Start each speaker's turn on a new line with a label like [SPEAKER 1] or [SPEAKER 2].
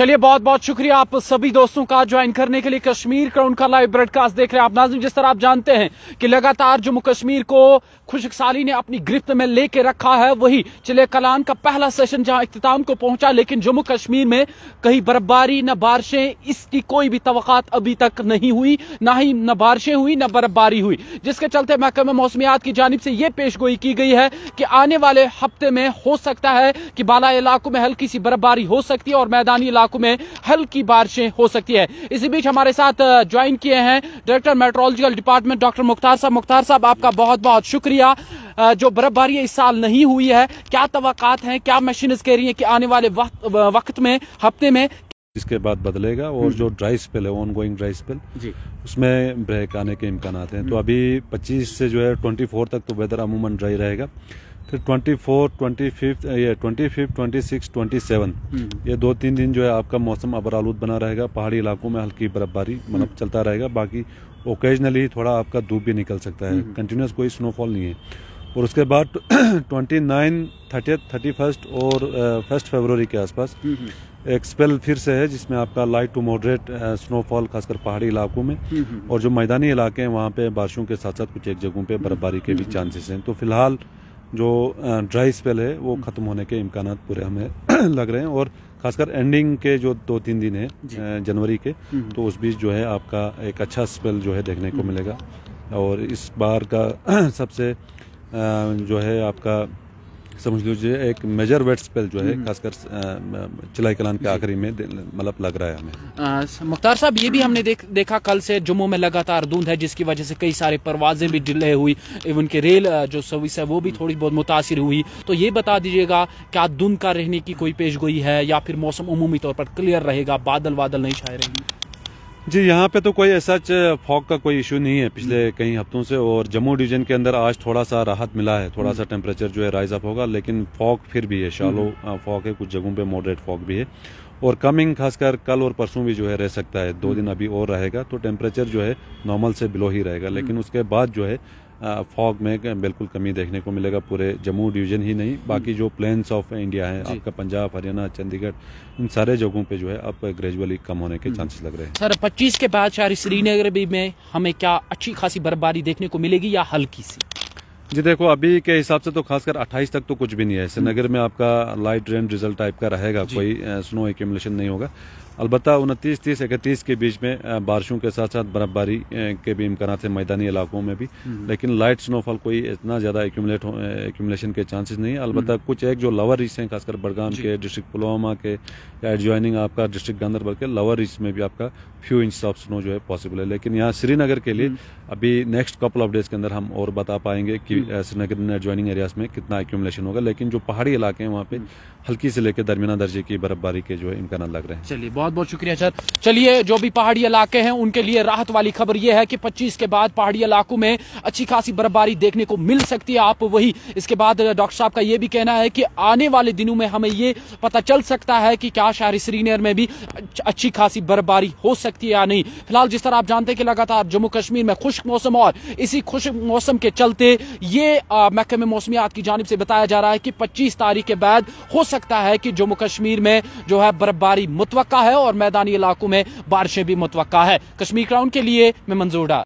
[SPEAKER 1] चलिए बहुत बहुत शुक्रिया आप सभी दोस्तों का ज्वाइन करने के लिए कश्मीर का उनका लाइव ब्रॉडकास्ट देख रहे हैं आप नाजिम जिस तरह आप जानते हैं कि लगातार जम्मू कश्मीर को खुशकसाली ने अपनी गिरफ्त में लेके रखा है वही चले कलान का पहला सेशन जहां इख्ताम को पहुंचा लेकिन जम्मू कश्मीर में कहीं बर्फबारी न बारिशें इसकी कोई भी तो अभी तक नहीं हुई ना ही न बारिशें हुई न बर्फबारी हुई जिसके चलते महकमे मौसमियात की जानब से यह पेश की गई है कि आने वाले हफ्ते में हो सकता है कि बाला इलाकों में हल्की सी बर्फबारी हो सकती है और मैदानी इलाकों इलाकों में हल्की बारिशें हो सकती है इसी बीच हमारे साथ ज्वाइन किए हैं director meteorological department doctor Mukhtar साहब मुख्तार साहब आपका बहुत बहुत शुक्रिया जो बर्फबारी इस साल नहीं हुई है क्या तोक़ात हैं क्या मशीन कह रही है कि आने वाले वक्त वक्त में हफ्ते में
[SPEAKER 2] इसके बाद बदलेगा और जो ड्राई स्पेल है ऑन गोइंग ड्राई स्पेल जी उसमें ब्रेक आने के इम्कान हैं तो हम्म। अभी 25 से जो है 24 तक तो वेदर अमूमन ड्राई रहेगा फिर ट्वेंटी फोर ट्वेंटी फिफ्थ ये twenty fifth twenty six twenty seven ये दो तीन दिन जो है आपका मौसम अबर आलूद बना रहेगा पहाड़ी इलाकों में हल्की बर्फबारी मतलब चलता रहेगा बाकी ओकेजनली थोड़ा आपका धूप भी निकल सकता है कंटिन्यूस hmm. कोई स्नोफॉल नहीं है और उसके बाद twenty nine thirty thirty first और फर्स्ट uh, फरवरी के आसपास hmm, एक स्पेल फिर से है जिसमें आपका लाइट टू मॉडरेट स्नोफॉल खासकर पहाड़ी इलाकों में और जो मैदानी इलाके हैं वहाँ पे बारिशों के साथ साथ कुछ एक जगहों पे बर्फबारी के भी चांसेस हैं तो फिलहाल जो ड्राई स्पेल है वो हम्म। ख़त्म होने के इम्कान पूरे हमें लग रहे हैं और खासकर एंडिंग के जो दो तीन दिन है जनवरी के हम्म। तो उस बीच जो है आपका एक अच्छा स्पेल जो है देखने को हम्म। मिलेगा और इस बार का सबसे जो है आपका समझ लीजिए एक मेजर वेट स्पेल जो है हम्म। खासकर चिलाई कलान के आखिरी में मतलब लग रहा है
[SPEAKER 1] हमें मुख्तार साहब ये भी हमने देख, देखा कल से जम्मू में लगातार धुंध है जिसकी वजह से कई सारे परवाजें भी डिले हुई इवन के रेल जो सर्विस है वो भी हम्म। थोड़ी बहुत मुतासर हुई तो ये बता दीजिएगा क्या धुंध का रहने की कोई पेश है या फिर मौसम अमूमी तौर पर क्लियर रहेगा बादल वादल नहीं छाए रहेंगे
[SPEAKER 2] जी यहाँ पे तो कोई ऐसा फॉग का कोई इशू नहीं है पिछले हम्म। कई हफ्तों से और जम्मू डिवीजन के अंदर आज थोड़ा सा राहत मिला है थोड़ा सा टेम्परेचर हम्म। जो है राइज अप होगा लेकिन फॉग फिर भी है शालो हम्म। फॉग है कुछ जगहों पे मॉडरेट फॉग भी है और कमिंग खासकर कल और परसों भी जो है रह सकता है दो दिन अभी और रहेगा तो टेम्परेचर जो है नॉर्मल से बिलो ही रहेगा लेकिन उसके बाद जो है फॉग में बिल्कुल कमी देखने को मिलेगा पूरे जम्मू डिवीजन ही नहीं बाकी जो प्लेन्स ऑफ इंडिया है आपका पंजाब हरियाणा चंडीगढ़ इन सारे जगहों पे जो है अब ग्रेजुअली कम होने के चांसेस हम्म। लग रहे हैं
[SPEAKER 1] सर 25 के बाद शायद श्रीनगर भी में हमें क्या अच्छी खासी बर्फबारी देखने को मिलेगी या हल्की सी
[SPEAKER 2] जी देखो अभी के हिसाब से तो खासकर 28 तक तो कुछ भी नहीं है श्रीनगर हम्म। में आपका लाइट रेन रिजल्ट टाइप का रहेगा कोई स्नो एक्यूमुलेशन नहीं होगा अलबत् उनतीस तीस इकतीस के बीच में बारिशों के साथ साथ बर्फबारी के भी इम्कान थे मैदानी इलाकों में भी हम्म। लेकिन लाइट स्नोफॉल कोई इतना ज़्यादा एक्यूमलेट एक्यूमलेशन के चांसेस नहीं है अलबत्त हम्म। कुछ एक जो लवर रीच हैं खासकर बड़गाम के डिस्ट्रिक्ट पुलवामा के या एडजॉइनिंग आपका डिस्ट्रिक्ट गांधरबल के लवर रीच में भी आपका फ्यू इंच ऑफ स्नो जो है पॉसिबल है लेकिन यहाँ श्रीनगर के लिए अभी नेक्स्ट कपल ऑफ डेज के अंदर हम और बता पाएंगे कि श्रीनगर एडजॉइनिंग एरियाज में कितना एक्यूमलेशन होगा लेकिन जो पहाड़ी इलाके हैं वहाँ पे हल्की से लेकर दरमिया दर्जे की बर्फबारी के जो है इम्कान
[SPEAKER 1] लग रहे हैं चलिए बहुत बहुत शुक्रिया सर चलिए जो भी पहाड़ी इलाके हैं उनके लिए राहत वाली खबर यह है कि पच्चीस के बाद पहाड़ी इलाकों में अच्छी खासी बर्फबारी देखने को मिल सकती है आप वही इसके बाद डॉक्टर साहब का ये भी कहना है कि आने वाले दिनों में हमें ये पता चल सकता है कि क्या शहरी श्रीनगर में भी अच्छी खासी बर्फबारी हो सकती है या नहीं फिलहाल जिस तरह आप जानते हैं कि लगातार जम्मू कश्मीर में खुश्क मौसम और इसी खुश्क मौसम के चलते ये महकमे मौसमियात की जानब से बताया जा रहा है कि पच्चीस तारीख के बाद हो सकता है कि जम्मू कश्मीर में जो है बर्फबारी मुतव है और मैदानी इलाकों में बारिशें भी मुतव है कश्मीर क्राउन के लिए मैं मंजूर